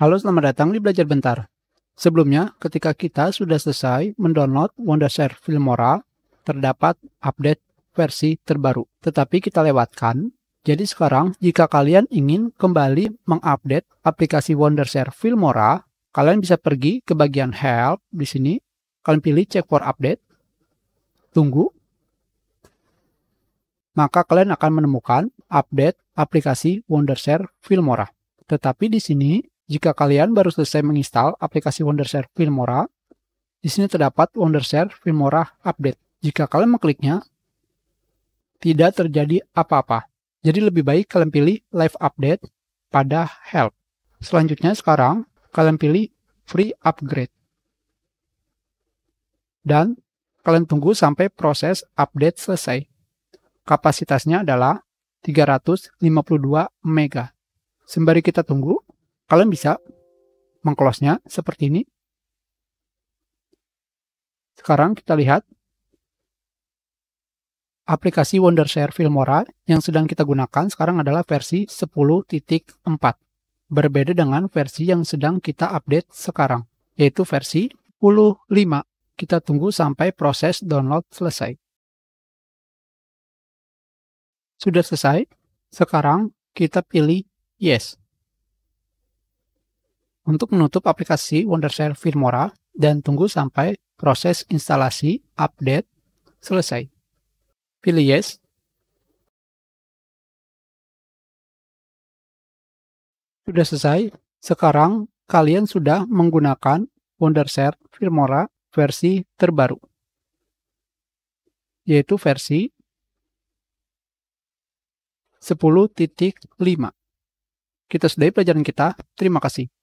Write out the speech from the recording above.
Halo, selamat datang di Belajar Bentar. Sebelumnya, ketika kita sudah selesai mendownload Wondershare Filmora, terdapat update versi terbaru. Tetapi kita lewatkan. Jadi sekarang, jika kalian ingin kembali mengupdate aplikasi Wondershare Filmora, kalian bisa pergi ke bagian Help di sini. Kalian pilih Check for Update. Tunggu maka kalian akan menemukan update aplikasi Wondershare Filmora. Tetapi di sini jika kalian baru selesai menginstal aplikasi Wondershare Filmora, di sini terdapat Wondershare Filmora Update. Jika kalian mengkliknya, tidak terjadi apa-apa. Jadi lebih baik kalian pilih Live Update pada Help. Selanjutnya sekarang, kalian pilih Free Upgrade. Dan kalian tunggu sampai proses update selesai. Kapasitasnya adalah 352 mega. Sembari kita tunggu, Kalian bisa mengclose-nya seperti ini. Sekarang kita lihat aplikasi Wondershare Filmora yang sedang kita gunakan sekarang adalah versi 10.4. Berbeda dengan versi yang sedang kita update sekarang, yaitu versi 10.5. Kita tunggu sampai proses download selesai. Sudah selesai. Sekarang kita pilih Yes untuk menutup aplikasi Wondershare Filmora dan tunggu sampai proses instalasi update selesai. Pilih yes. Sudah selesai. Sekarang kalian sudah menggunakan Wondershare Filmora versi terbaru, yaitu versi 10.5. Kita sudahi pelajaran kita. Terima kasih.